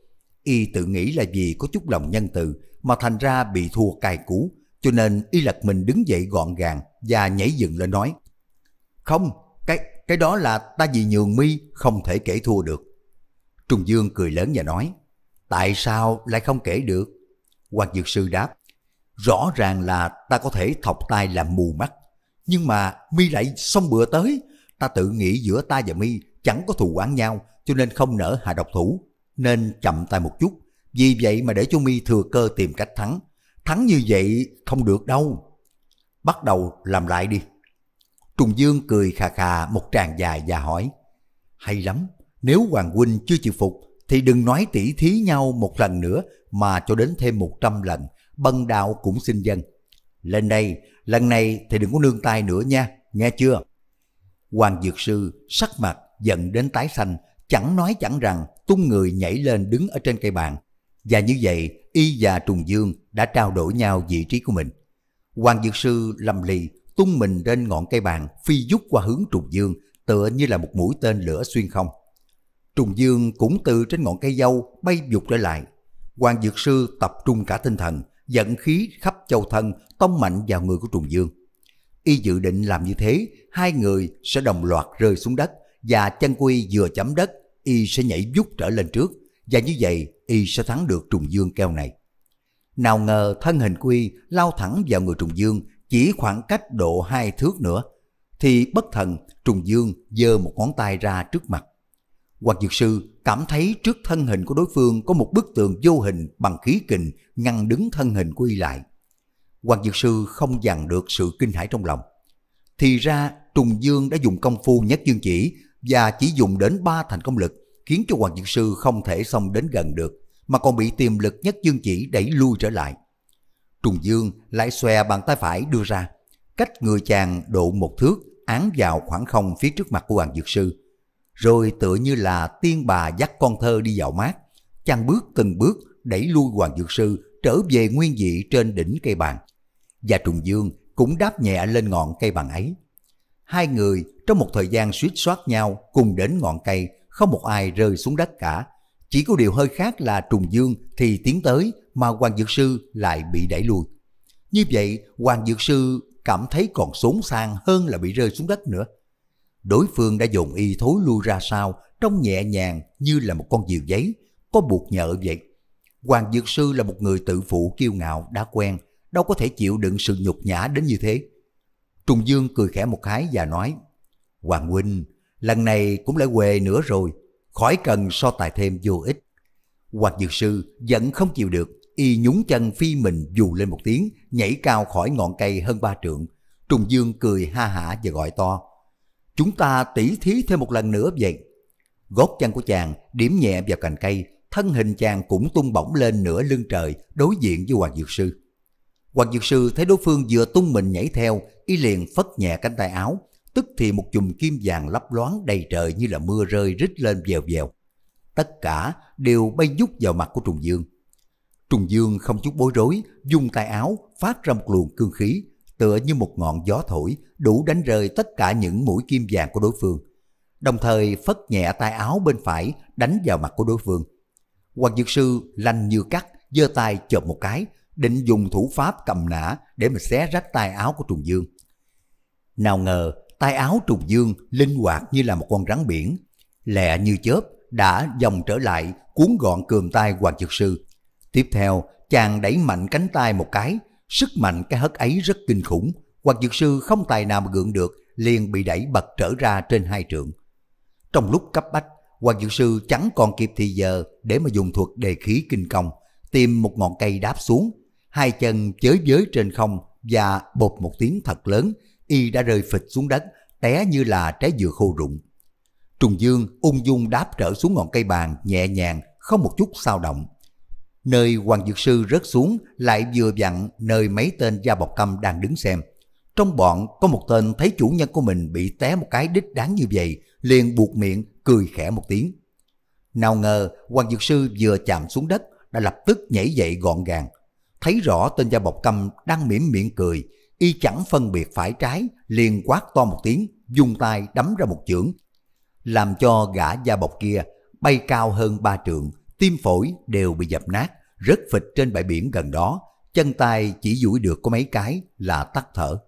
Speaker 1: Y tự nghĩ là vì có chút lòng nhân từ mà thành ra bị thua cài cú, cho nên y lật mình đứng dậy gọn gàng và nhảy dựng lên nói. Không, cái cái đó là ta vì nhường mi không thể kể thua được. Trùng Dương cười lớn và nói, tại sao lại không kể được? Hoàng Dược Sư đáp, rõ ràng là ta có thể thọc tay làm mù mắt, nhưng mà mi lại xong bữa tới, ta tự nghĩ giữa ta và mi chẳng có thù oán nhau cho nên không nỡ hạ độc thủ, nên chậm tay một chút, vì vậy mà để cho mi thừa cơ tìm cách thắng Thắng như vậy không được đâu. Bắt đầu làm lại đi. Trùng Dương cười khà khà một tràng dài và hỏi. Hay lắm, nếu Hoàng Huynh chưa chịu phục thì đừng nói tỉ thí nhau một lần nữa mà cho đến thêm một trăm lần, bần đạo cũng xin dân. Lên đây, lần này thì đừng có nương tay nữa nha, nghe chưa? Hoàng Dược Sư sắc mặt giận đến tái xanh, chẳng nói chẳng rằng tung người nhảy lên đứng ở trên cây bàn. Và như vậy Y và Trùng Dương đã trao đổi nhau vị trí của mình. Hoàng Dược Sư lầm lì tung mình trên ngọn cây bàn phi dút qua hướng Trùng Dương tựa như là một mũi tên lửa xuyên không. Trùng Dương cũng từ trên ngọn cây dâu bay vụt trở lại. Hoàng Dược Sư tập trung cả tinh thần, dẫn khí khắp châu thân tông mạnh vào người của Trùng Dương. Y dự định làm như thế, hai người sẽ đồng loạt rơi xuống đất và chân quy vừa chấm đất, Y sẽ nhảy vút trở lên trước, và như vậy y sẽ thắng được trùng dương keo này. Nào ngờ thân hình quy lao thẳng vào người trùng dương chỉ khoảng cách độ hai thước nữa, thì bất thần trùng dương giơ một ngón tay ra trước mặt. Hoặc dược sư cảm thấy trước thân hình của đối phương có một bức tường vô hình bằng khí kình ngăn đứng thân hình của y lại. Hoàng Dược Sư không dằn được sự kinh hãi trong lòng. Thì ra Trùng Dương đã dùng công phu nhất dương chỉ và chỉ dùng đến ba thành công lực khiến cho Hoàng Dược Sư không thể xông đến gần được, mà còn bị tiềm lực nhất dương chỉ đẩy lui trở lại. Trùng Dương lại xòe bàn tay phải đưa ra, cách người chàng độ một thước án vào khoảng không phía trước mặt của Hoàng Dược Sư. Rồi tựa như là tiên bà dắt con thơ đi dạo mát, chàng bước từng bước đẩy lui Hoàng Dược Sư trở về nguyên vị trên đỉnh cây bàn. Và Trùng Dương cũng đáp nhẹ lên ngọn cây bàn ấy. Hai người trong một thời gian suýt soát nhau cùng đến ngọn cây không một ai rơi xuống đất cả. Chỉ có điều hơi khác là Trùng Dương thì tiến tới mà Hoàng Dược Sư lại bị đẩy lùi Như vậy, Hoàng Dược Sư cảm thấy còn sốn sang hơn là bị rơi xuống đất nữa. Đối phương đã dùng y thối lui ra sao trông nhẹ nhàng như là một con diều giấy, có buộc nhợ vậy. Hoàng Dược Sư là một người tự phụ kiêu ngạo đã quen, đâu có thể chịu đựng sự nhục nhã đến như thế. Trùng Dương cười khẽ một cái và nói, Hoàng Huynh, lần này cũng lại quề nữa rồi, khỏi cần so tài thêm vô ích. Hoặc dược sư vẫn không chịu được, y nhúng chân phi mình dù lên một tiếng, nhảy cao khỏi ngọn cây hơn ba trượng. Trùng Dương cười ha hả và gọi to. Chúng ta tỉ thí thêm một lần nữa vậy. Gót chân của chàng điểm nhẹ vào cành cây, thân hình chàng cũng tung bổng lên nửa lưng trời đối diện với Hoàng Dược Sư. Hoàng Dược Sư thấy đối phương vừa tung mình nhảy theo, y liền phất nhẹ cánh tay áo, tức thì một chùm kim vàng lấp loáng đầy trời như là mưa rơi rít lên vèo vèo. Tất cả đều bay dút vào mặt của Trùng Dương. Trùng Dương không chút bối rối, dùng tay áo phát ra một luồng cương khí, tựa như một ngọn gió thổi, đủ đánh rơi tất cả những mũi kim vàng của đối phương. Đồng thời phất nhẹ tay áo bên phải đánh vào mặt của đối phương. Hoàng Dược Sư lanh như cắt, giơ tay chộp một cái, định dùng thủ pháp cầm nã để mà xé rách tay áo của Trùng Dương. Nào ngờ tay áo trùng dương linh hoạt như là một con rắn biển, lẹ như chớp đã dòng trở lại cuốn gọn cườm tay Hoàng Dược Sư. Tiếp theo, chàng đẩy mạnh cánh tay một cái, sức mạnh cái hất ấy rất kinh khủng, Hoàng Dược Sư không tài nào mà gượng được, liền bị đẩy bật trở ra trên hai trượng. Trong lúc cấp bách, Hoàng Dược Sư chẳng còn kịp thì giờ để mà dùng thuật đề khí kinh công, tìm một ngọn cây đáp xuống, hai chân chới giới trên không và bột một tiếng thật lớn, y đã rơi phịch xuống đất, té như là trái dừa khô rụng. Trùng Dương ung dung đáp trở xuống ngọn cây bàn nhẹ nhàng, không một chút sao động. Nơi Hoàng Dược Sư rớt xuống lại vừa vặn nơi mấy tên da bọc câm đang đứng xem. Trong bọn có một tên thấy chủ nhân của mình bị té một cái đích đáng như vậy, liền buộc miệng cười khẽ một tiếng. Nào ngờ Hoàng Dược Sư vừa chạm xuống đất đã lập tức nhảy dậy gọn gàng. Thấy rõ tên da bọc câm đang mỉm miệng cười, Y chẳng phân biệt phải trái, liền quát to một tiếng, dùng tay đấm ra một chưởng, làm cho gã da bọc kia bay cao hơn ba trượng, tim phổi đều bị dập nát, rớt phịch trên bãi biển gần đó, chân tay chỉ duỗi được có mấy cái là tắt thở.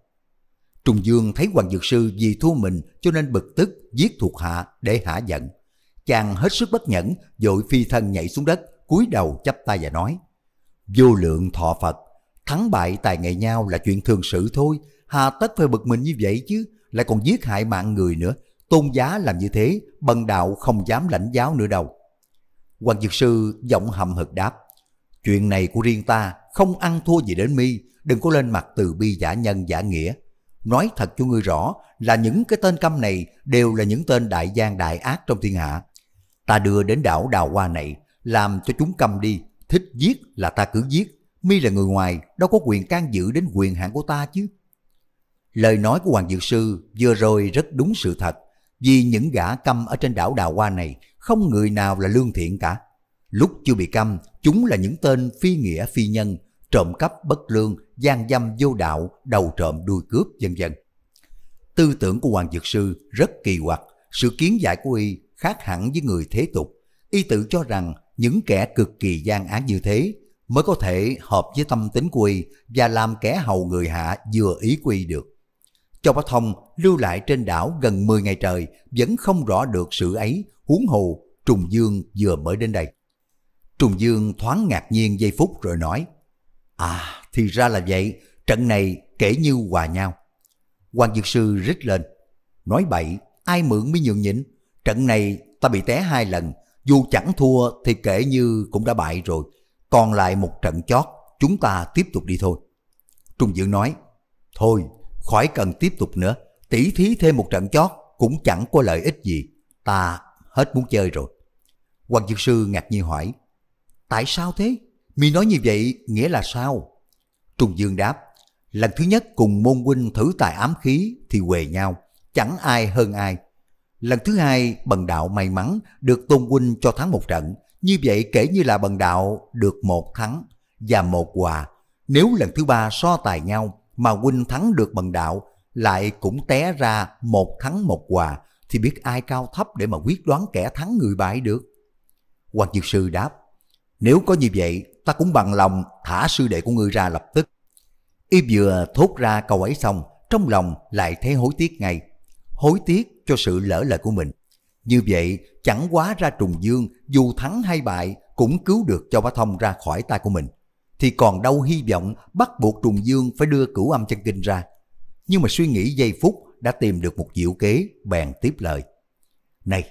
Speaker 1: Trùng Dương thấy Hoàng Dược Sư vì thua mình cho nên bực tức giết thuộc hạ để hạ giận. Chàng hết sức bất nhẫn, dội phi thân nhảy xuống đất, cúi đầu chắp tay và nói Vô lượng thọ Phật, Thắng bại tài nghệ nhau là chuyện thường sự thôi, hà tất phải bực mình như vậy chứ, lại còn giết hại mạng người nữa. Tôn giá làm như thế, bần đạo không dám lãnh giáo nữa đâu. Hoàng Dược Sư giọng hầm hực đáp, chuyện này của riêng ta không ăn thua gì đến mi, đừng có lên mặt từ bi giả nhân giả nghĩa. Nói thật cho ngươi rõ là những cái tên câm này đều là những tên đại gian đại ác trong thiên hạ. Ta đưa đến đảo Đào Hoa này làm cho chúng câm đi, thích giết là ta cứ giết, mi là người ngoài đâu có quyền can dự đến quyền hạn của ta chứ. Lời nói của Hoàng Dược Sư vừa rồi rất đúng sự thật, vì những gã câm ở trên đảo Đào Hoa này không người nào là lương thiện cả. Lúc chưa bị câm, chúng là những tên phi nghĩa phi nhân, trộm cắp bất lương, gian dâm vô đạo, đầu trộm đuôi cướp vân vân. Tư tưởng của Hoàng Dược Sư rất kỳ quặc, sự kiến giải của y khác hẳn với người thế tục. Y tự cho rằng những kẻ cực kỳ gian ác như thế mới có thể hợp với tâm tính quy và làm kẻ hầu người hạ vừa ý quy được. Cho Bá Thông lưu lại trên đảo gần 10 ngày trời vẫn không rõ được sự ấy, huống hồ Trùng Dương vừa mới đến đây. Trùng Dương thoáng ngạc nhiên giây phút rồi nói, À, thì ra là vậy, trận này kể như hòa nhau. Hoàng Dược Sư rít lên, nói bậy, ai mượn mới nhường nhịn, trận này ta bị té hai lần, dù chẳng thua thì kể như cũng đã bại rồi, còn lại một trận chót, chúng ta tiếp tục đi thôi. Trung dương nói, thôi, khỏi cần tiếp tục nữa, tỉ thí thêm một trận chót cũng chẳng có lợi ích gì, ta hết muốn chơi rồi. Hoàng Dược Sư ngạc nhiên hỏi, tại sao thế? Mi nói như vậy nghĩa là sao? Trung Dương đáp, lần thứ nhất cùng môn huynh thử tài ám khí thì quề nhau, chẳng ai hơn ai. Lần thứ hai, bần đạo may mắn được tôn huynh cho thắng một trận, như vậy kể như là bần đạo được một thắng và một quà. Nếu lần thứ ba so tài nhau mà huynh thắng được bần đạo lại cũng té ra một thắng một quà thì biết ai cao thấp để mà quyết đoán kẻ thắng người bại được. Hoàng Dược Sư đáp, nếu có như vậy ta cũng bằng lòng thả sư đệ của ngươi ra lập tức. Y vừa thốt ra câu ấy xong, trong lòng lại thấy hối tiếc ngay. Hối tiếc cho sự lỡ lời của mình. Như vậy chẳng quá ra trùng dương, dù thắng hay bại cũng cứu được cho bá thông ra khỏi tay của mình. Thì còn đâu hy vọng bắt buộc trùng dương phải đưa cửu âm chân kinh ra. Nhưng mà suy nghĩ giây phút đã tìm được một diệu kế, bèn tiếp lời. Này,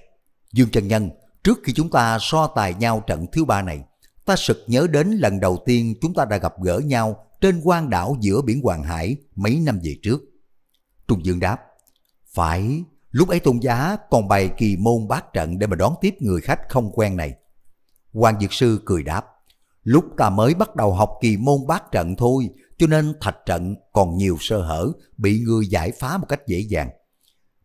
Speaker 1: Dương Trần Nhân, trước khi chúng ta so tài nhau trận thứ ba này, ta sực nhớ đến lần đầu tiên chúng ta đã gặp gỡ nhau trên quan đảo giữa biển Hoàng Hải mấy năm về trước. trùng Dương đáp, phải, Lúc ấy tôn giá còn bày kỳ môn bát trận để mà đón tiếp người khách không quen này. Hoàng Dược Sư cười đáp, lúc ta mới bắt đầu học kỳ môn bát trận thôi, cho nên thạch trận còn nhiều sơ hở, bị người giải phá một cách dễ dàng.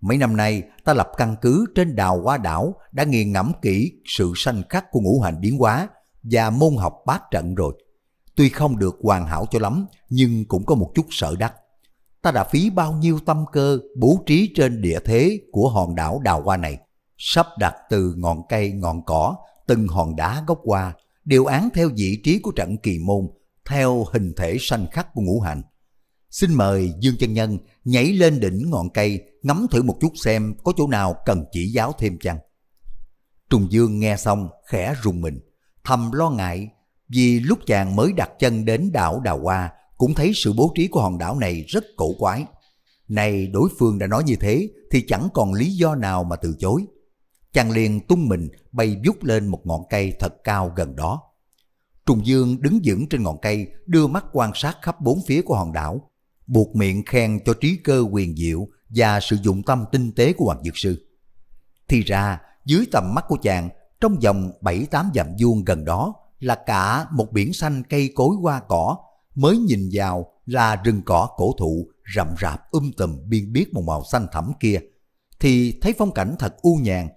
Speaker 1: Mấy năm nay, ta lập căn cứ trên đào hoa đảo đã nghiền ngẫm kỹ sự sanh khắc của ngũ hành biến hóa và môn học bát trận rồi. Tuy không được hoàn hảo cho lắm, nhưng cũng có một chút sợ đắc ta đã phí bao nhiêu tâm cơ bố trí trên địa thế của hòn đảo đào hoa này. Sắp đặt từ ngọn cây, ngọn cỏ, từng hòn đá gốc hoa, đều án theo vị trí của trận kỳ môn, theo hình thể sanh khắc của ngũ hành. Xin mời Dương Chân Nhân nhảy lên đỉnh ngọn cây, ngắm thử một chút xem có chỗ nào cần chỉ giáo thêm chăng. Trùng Dương nghe xong khẽ rùng mình, thầm lo ngại vì lúc chàng mới đặt chân đến đảo Đào Hoa cũng thấy sự bố trí của hòn đảo này rất cổ quái. Này đối phương đã nói như thế thì chẳng còn lý do nào mà từ chối. Chàng liền tung mình bay vút lên một ngọn cây thật cao gần đó. Trùng Dương đứng vững trên ngọn cây, đưa mắt quan sát khắp bốn phía của hòn đảo, buộc miệng khen cho trí cơ quyền diệu và sự dụng tâm tinh tế của Hoàng Dược Sư. Thì ra, dưới tầm mắt của chàng, trong vòng 7-8 dặm vuông gần đó là cả một biển xanh cây cối hoa cỏ mới nhìn vào là rừng cỏ cổ thụ rậm rạp um tùm biên biết một màu xanh thẳm kia, thì thấy phong cảnh thật u nhàn.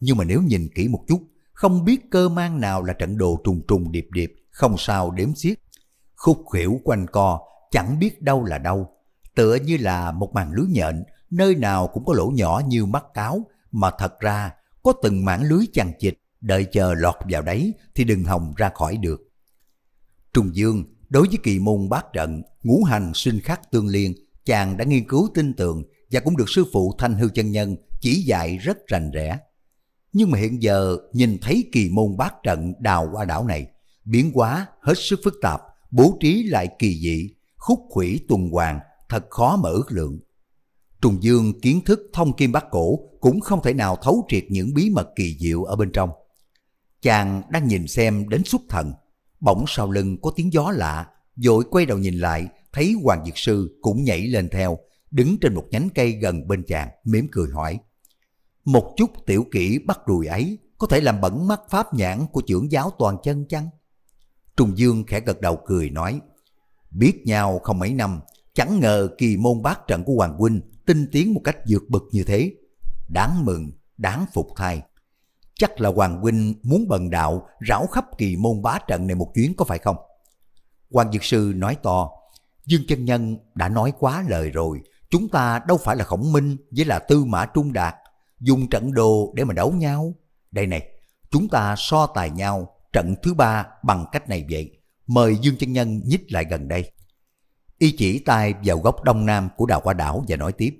Speaker 1: Nhưng mà nếu nhìn kỹ một chút, không biết cơ mang nào là trận đồ trùng trùng điệp điệp, không sao đếm xiết. Khúc khuỷu quanh co, chẳng biết đâu là đâu. Tựa như là một màn lưới nhện, nơi nào cũng có lỗ nhỏ như mắt cáo, mà thật ra có từng mảng lưới chằng chịt, đợi chờ lọt vào đấy thì đừng hòng ra khỏi được. Trung Dương Đối với kỳ môn bát trận, ngũ hành sinh khắc tương liên, chàng đã nghiên cứu tin tưởng và cũng được sư phụ Thanh Hư Chân Nhân chỉ dạy rất rành rẽ. Nhưng mà hiện giờ nhìn thấy kỳ môn bát trận đào qua đảo này, biến hóa hết sức phức tạp, bố trí lại kỳ dị, khúc khủy tuần hoàn, thật khó mở ước lượng. Trùng Dương kiến thức thông kim bát cổ cũng không thể nào thấu triệt những bí mật kỳ diệu ở bên trong. Chàng đang nhìn xem đến xuất thần, bỗng sau lưng có tiếng gió lạ, vội quay đầu nhìn lại, thấy Hoàng diệt Sư cũng nhảy lên theo, đứng trên một nhánh cây gần bên chàng, mỉm cười hỏi. Một chút tiểu kỹ bắt rùi ấy có thể làm bẩn mắt pháp nhãn của trưởng giáo toàn chân chăng? Trùng Dương khẽ gật đầu cười nói, biết nhau không mấy năm, chẳng ngờ kỳ môn bát trận của Hoàng Huynh tinh tiến một cách vượt bực như thế. Đáng mừng, đáng phục thay chắc là Hoàng Huynh muốn bần đạo rảo khắp kỳ môn bá trận này một chuyến có phải không? Hoàng Dược Sư nói to, Dương Chân Nhân đã nói quá lời rồi, chúng ta đâu phải là khổng minh với là tư mã trung đạt, dùng trận đồ để mà đấu nhau. Đây này, chúng ta so tài nhau trận thứ ba bằng cách này vậy. Mời Dương Chân Nhân nhích lại gần đây. Y chỉ tay vào góc đông nam của đào hoa đảo và nói tiếp.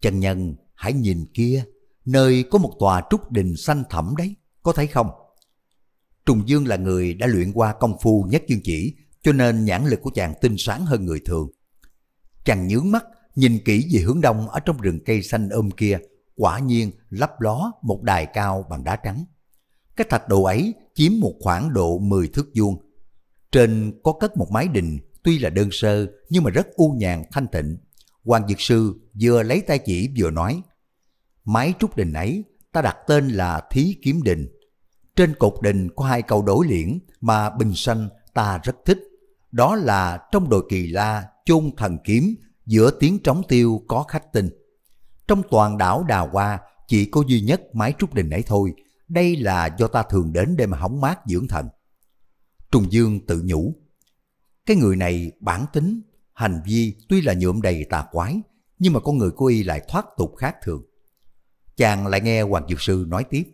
Speaker 1: Chân Nhân hãy nhìn kia nơi có một tòa trúc đình xanh thẳm đấy, có thấy không? Trùng Dương là người đã luyện qua công phu nhất dương chỉ, cho nên nhãn lực của chàng tinh sáng hơn người thường. Chàng nhướng mắt, nhìn kỹ về hướng đông ở trong rừng cây xanh ôm kia, quả nhiên lấp ló một đài cao bằng đá trắng. Cái thạch đồ ấy chiếm một khoảng độ 10 thước vuông. Trên có cất một mái đình, tuy là đơn sơ nhưng mà rất u nhàn thanh tịnh. Hoàng Dược Sư vừa lấy tay chỉ vừa nói, Mái trúc đình ấy ta đặt tên là Thí Kiếm Đình. Trên cột đình có hai câu đối liễn mà Bình Sanh ta rất thích. Đó là trong đồi kỳ la chôn thần kiếm giữa tiếng trống tiêu có khách tinh. Trong toàn đảo Đà Hoa chỉ có duy nhất mái trúc đình ấy thôi. Đây là do ta thường đến để mà hóng mát dưỡng thần. Trùng Dương tự nhủ. Cái người này bản tính, hành vi tuy là nhuộm đầy tà quái, nhưng mà con người của y lại thoát tục khác thường chàng lại nghe Hoàng Dược Sư nói tiếp.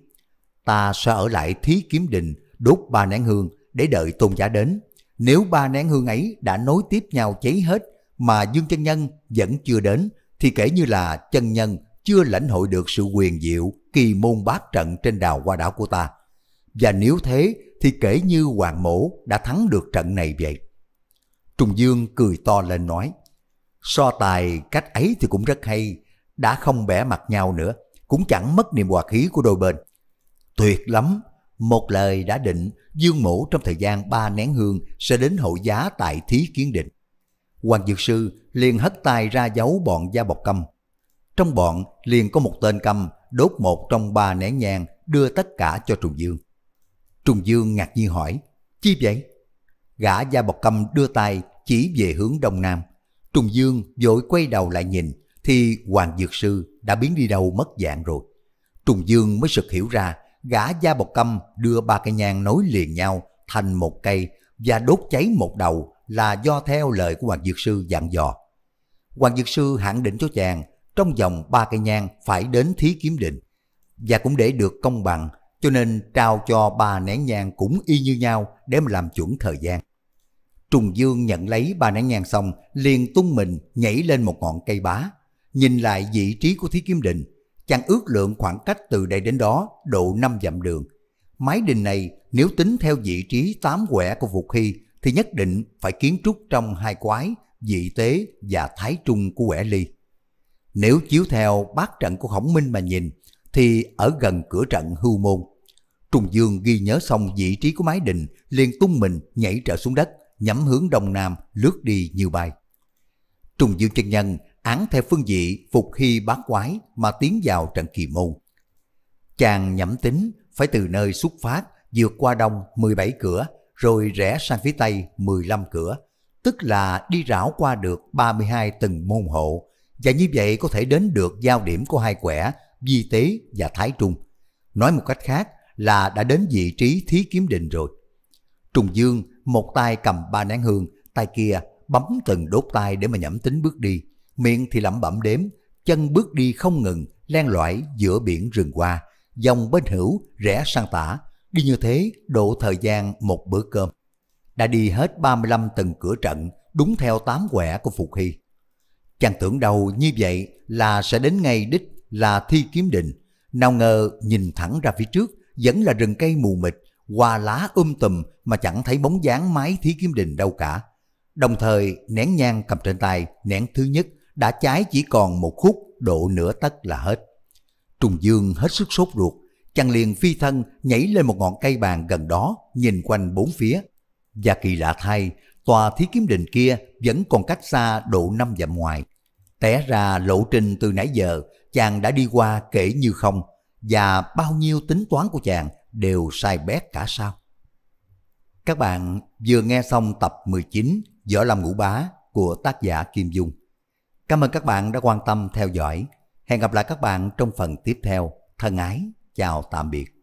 Speaker 1: Ta sẽ ở lại thí kiếm đình, đốt ba nén hương để đợi tôn giả đến. Nếu ba nén hương ấy đã nối tiếp nhau cháy hết mà Dương Chân Nhân vẫn chưa đến, thì kể như là chân nhân chưa lãnh hội được sự quyền diệu kỳ môn bát trận trên đào hoa đảo của ta. Và nếu thế thì kể như Hoàng Mổ đã thắng được trận này vậy. Trùng Dương cười to lên nói, so tài cách ấy thì cũng rất hay, đã không bẻ mặt nhau nữa cũng chẳng mất niềm hòa khí của đôi bên. Tuyệt lắm, một lời đã định, Dương Mổ trong thời gian ba nén hương sẽ đến hội giá tại Thí Kiến Định. Hoàng Dược Sư liền hất tay ra giấu bọn gia bọc câm. Trong bọn liền có một tên câm đốt một trong ba nén nhang đưa tất cả cho Trùng Dương. Trùng Dương ngạc nhiên hỏi, chi vậy? Gã gia bọc câm đưa tay chỉ về hướng đông nam. Trùng Dương vội quay đầu lại nhìn, thì Hoàng Dược Sư đã biến đi đâu mất dạng rồi. Trùng Dương mới sực hiểu ra gã da bọc câm đưa ba cây nhang nối liền nhau thành một cây và đốt cháy một đầu là do theo lời của Hoàng Dược Sư dặn dò. Hoàng Dược Sư hạn định cho chàng trong vòng ba cây nhang phải đến thí kiếm định và cũng để được công bằng cho nên trao cho ba nén nhang cũng y như nhau để mà làm chuẩn thời gian. Trùng Dương nhận lấy ba nén nhang xong liền tung mình nhảy lên một ngọn cây bá nhìn lại vị trí của Thí Kiếm Đình, chàng ước lượng khoảng cách từ đây đến đó độ 5 dặm đường. Mái đình này nếu tính theo vị trí tám quẻ của Phục Hy thì nhất định phải kiến trúc trong hai quái, vị tế và thái trung của quẻ ly. Nếu chiếu theo bát trận của Khổng Minh mà nhìn thì ở gần cửa trận hưu môn. Trùng Dương ghi nhớ xong vị trí của mái đình liền tung mình nhảy trở xuống đất nhắm hướng đông nam lướt đi như bay. Trùng Dương chân nhân án theo phương vị phục hy bát quái mà tiến vào trận kỳ môn. Chàng nhẩm tính phải từ nơi xuất phát vượt qua đông 17 cửa rồi rẽ sang phía tây 15 cửa, tức là đi rảo qua được 32 tầng môn hộ và như vậy có thể đến được giao điểm của hai quẻ Di Tế và Thái Trung. Nói một cách khác là đã đến vị trí Thí Kiếm Định rồi. Trùng Dương một tay cầm ba nén hương, tay kia bấm từng đốt tay để mà nhẩm tính bước đi miệng thì lẩm bẩm đếm, chân bước đi không ngừng, len lỏi giữa biển rừng qua, dòng bên hữu rẽ sang tả, đi như thế độ thời gian một bữa cơm. Đã đi hết 35 tầng cửa trận, đúng theo tám quẻ của Phục Hy. Chàng tưởng đầu như vậy là sẽ đến ngay đích là thi kiếm định, nào ngờ nhìn thẳng ra phía trước vẫn là rừng cây mù mịt, hoa lá um tùm mà chẳng thấy bóng dáng mái thi kiếm đình đâu cả. Đồng thời nén nhang cầm trên tay, nén thứ nhất đã cháy chỉ còn một khúc độ nửa tấc là hết. Trùng Dương hết sức sốt ruột, chàng liền phi thân nhảy lên một ngọn cây bàn gần đó, nhìn quanh bốn phía. Và kỳ lạ thay, tòa thí kiếm đình kia vẫn còn cách xa độ năm dặm ngoài. Té ra lộ trình từ nãy giờ, chàng đã đi qua kể như không, và bao nhiêu tính toán của chàng đều sai bét cả sao. Các bạn vừa nghe xong tập 19 Võ Lâm Ngũ Bá của tác giả Kim Dung. Cảm ơn các bạn đã quan tâm theo dõi. Hẹn gặp lại các bạn trong phần tiếp theo. Thân ái, chào tạm biệt.